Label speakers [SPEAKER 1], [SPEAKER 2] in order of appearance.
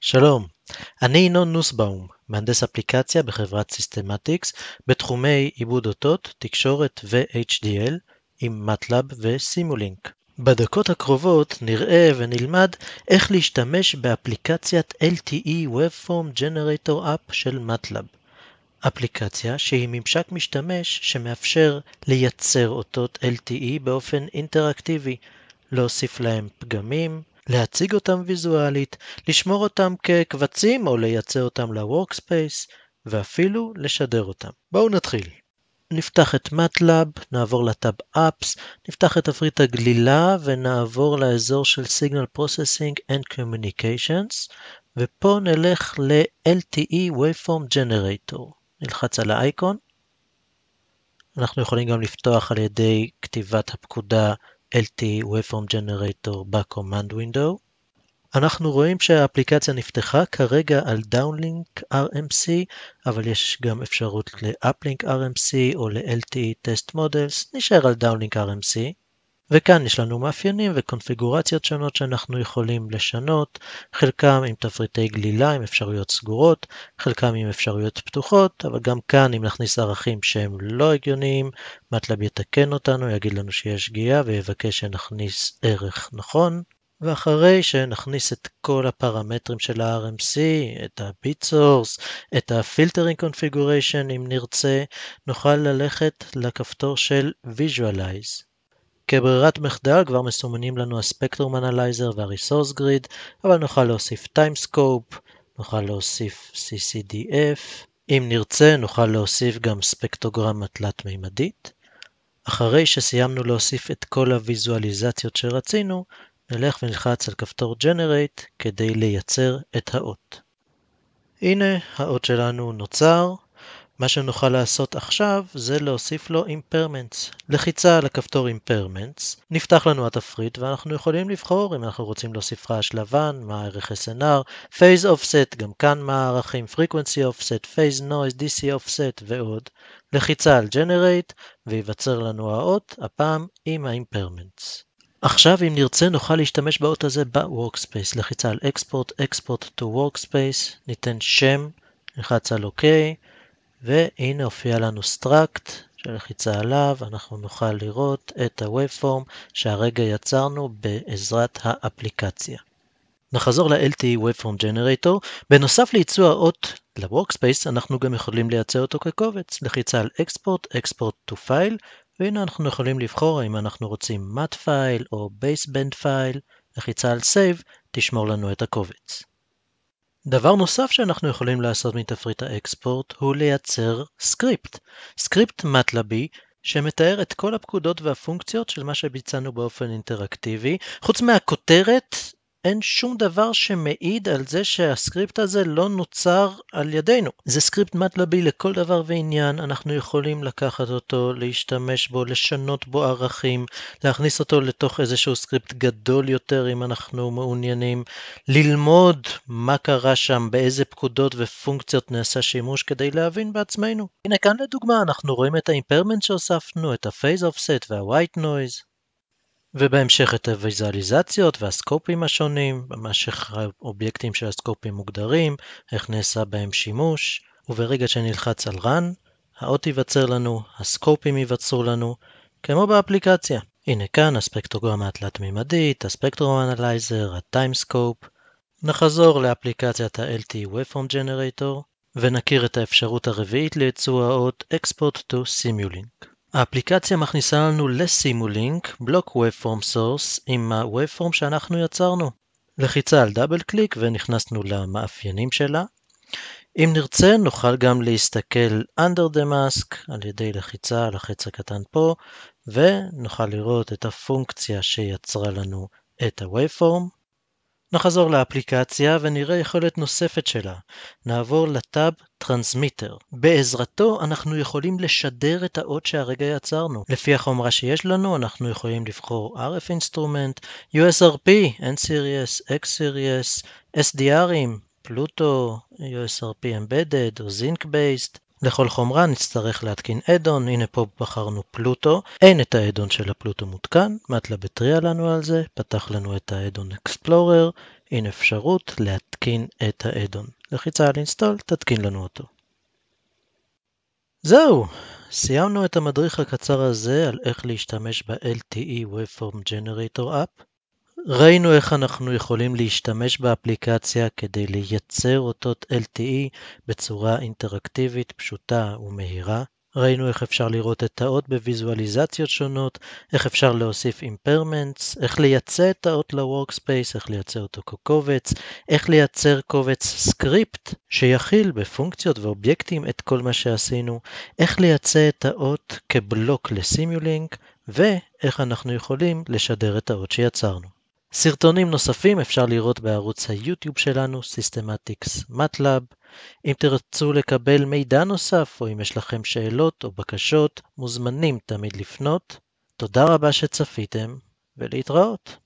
[SPEAKER 1] שלום, אני ינון נוסבאום, מהנדס אפליקציה בחברת סיסטמטיקס בתחומי עיבוד אותות, תקשורת ו-HDL עם MATLAB וסימולינק. בדקות הקרובות נראה ונלמד איך להשתמש באפליקציית LTE Webform Generator App של MATLAB. אפליקציה שהיא ממשק משתמש שמאפשר לייצר אותות LTE באופן אינטראקטיבי, להוסיף להם פגמים, להציג אותם ויזואלית, לשמור אותם כקבצים או לייצא אותם ל-Workspace, ואפילו לשדר אותם. בואו נתחיל. נפתח את MATLAB, נעבור לטאב Apps, נפתח את תפריט הגלילה ונעבור לאזור של Signal Processing and Communications, ופה נלך ל-LTE Waveform Generator. נלחץ על האייקון. אנחנו יכולים גם לפתוח על ידי כתיבת הפקודה LT Waveform Generator ב-Command Window. אנחנו רואים שהאפליקציה נפתחה כרגע על Downlink RMC, אבל יש גם אפשרות ל-Uplink RMC או ל lt Test Models, נשאר על Downlink RMC. וכאן יש לנו מאפיינים וקונפיגורציות שונות שאנחנו יכולים לשנות, חלקם עם תפריטי גלילה עם אפשרויות סגורות, חלקם עם אפשרויות פתוחות, אבל גם כאן אם נכניס ערכים שהם לא הגיוניים, מטלב יתקן אותנו, יגיד לנו שיש שגיאה ויבקש שנכניס ערך נכון. ואחרי שנכניס את כל הפרמטרים של ה-RMC, את ה-Bit Source, את ה-Filtering Configuration אם נרצה, נוכל ללכת לכפתור של Visualize. כברירת מחדל כבר מסומנים לנו הספקטרום אנלייזר והריסורס גריד, אבל נוכל להוסיף טיימסקופ, נוכל להוסיף CCDF, אם נרצה נוכל להוסיף גם ספקטוגרמה תלת-מימדית. אחרי שסיימנו להוסיף את כל הוויזואליזציות שרצינו, נלך ונלחץ על כפתור Generate כדי לייצר את האות. הנה, האות שלנו נוצר, מה שנוכל לעשות עכשיו זה להוסיף לו Impairments. לחיצה על הכפתור Impairments, נפתח לנו התפריט ואנחנו יכולים לבחור אם אנחנו רוצים להוסיף רעש לבן, מה הערך SNR, Phase Offset, גם כאן מה הערכים, Frequency Offset, Phase Noise, DC Offset ועוד. לחיצה על Generate וייווצר לנו האות, הפעם עם ה-Impairments. עכשיו אם נרצה נוכל להשתמש באות הזה ב-Workspace, לחיצה על Export, Export to Workspace, ניתן שם, נלחץ על OK, והנה הופיע לנו struct לחיצה עליו, אנחנו נוכל לראות את ה-Waveform שהרגע יצרנו בעזרת האפליקציה. נחזור ל-LTE Waveform Generator. בנוסף לייצוא האות ל-Workspace, אנחנו גם יכולים לייצר אותו כקובץ. לחיצה על Export, Export to File, והנה אנחנו יכולים לבחור האם אנחנו רוצים mat file או baseband file. לחיצה על Save תשמור לנו את הקובץ. דבר נוסף שאנחנו יכולים לעשות מתפריט האקספורט הוא לייצר סקריפט, סקריפט מטלבי שמתאר את כל הפקודות והפונקציות של מה שביצענו באופן אינטראקטיבי, חוץ מהכותרת אין שום דבר שמעיד על זה שהסקריפט הזה לא נוצר על ידינו. זה סקריפט מטלבי לכל דבר ועניין, אנחנו יכולים לקחת אותו, להשתמש בו, לשנות בו ערכים, להכניס אותו לתוך איזשהו סקריפט גדול יותר אם אנחנו מעוניינים, ללמוד מה קרה שם, באיזה פקודות ופונקציות נעשה שימוש כדי להבין בעצמנו. הנה כאן לדוגמה אנחנו רואים את האימפרמנט שהוספנו, את ה-phase offset וה-white noise. ובהמשך את הוויזואליזציות והסקופים השונים, במשך האובייקטים של הסקופים מוגדרים, איך נעשה בהם שימוש, וברגע שנלחץ על run, האות ייווצר לנו, הסקופים ייווצרו לנו, כמו באפליקציה. הנה כאן הספקטרוגרמה התלת-מימדית, הספקטרום אנלייזר, הטיימסקופ. נחזור לאפליקציית ה-LT Waveform Generator, ונכיר את האפשרות הרביעית לייצוא האות Export to Simulink. האפליקציה מכניסה לנו לסימולינק בלוק Waveform סורס, עם ה שאנחנו יצרנו. לחיצה על דאבל קליק ונכנסנו למאפיינים שלה. אם נרצה נוכל גם להסתכל under the mask על ידי לחיצה על החץ הקטן פה ונוכל לראות את הפונקציה שיצרה לנו את ה-Waveform. נחזור לאפליקציה ונראה יכולת נוספת שלה. נעבור לטאב טרנסמיטר. בעזרתו אנחנו יכולים לשדר את האות שהרגע יצרנו. לפי החומרה שיש לנו אנחנו יכולים לבחור RF אינסטרומנט, USRP, N-Series, X-Series, SDRים, פלוטו, USRP Embedded או Zinc Based. לכל חומרה נצטרך להתקין אדון, הנה פה בחרנו פלוטו, אין את האדון של הפלוטו מותקן, מטלב התריע לנו על זה, פתח לנו את האדון אקספלורר, אין אפשרות להתקין את האדון. לחיצה על אינסטול, תתקין לנו אותו. זהו, סיימנו את המדריך הקצר הזה על איך להשתמש ב-LTE Waveform Generator App. ראינו איך אנחנו יכולים להשתמש באפליקציה כדי לייצר אותות LTE בצורה אינטראקטיבית, פשוטה ומהירה. ראינו איך אפשר לראות את האות בוויזואליזציות שונות, איך אפשר להוסיף אימפרמנטס, איך לייצא את האות ל-Workspace, איך לייצר אותו כקובץ, איך לייצר קובץ סקריפט שיכיל בפונקציות ואובייקטים את כל מה שעשינו, איך לייצא את האות כבלוק לסימיולינק, ואיך אנחנו יכולים לשדר את האות שיצרנו. סרטונים נוספים אפשר לראות בערוץ היוטיוב שלנו, Systematics MATLAB. אם תרצו לקבל מידע נוסף, או אם יש לכם שאלות או בקשות, מוזמנים תמיד לפנות. תודה רבה שצפיתם, ולהתראות.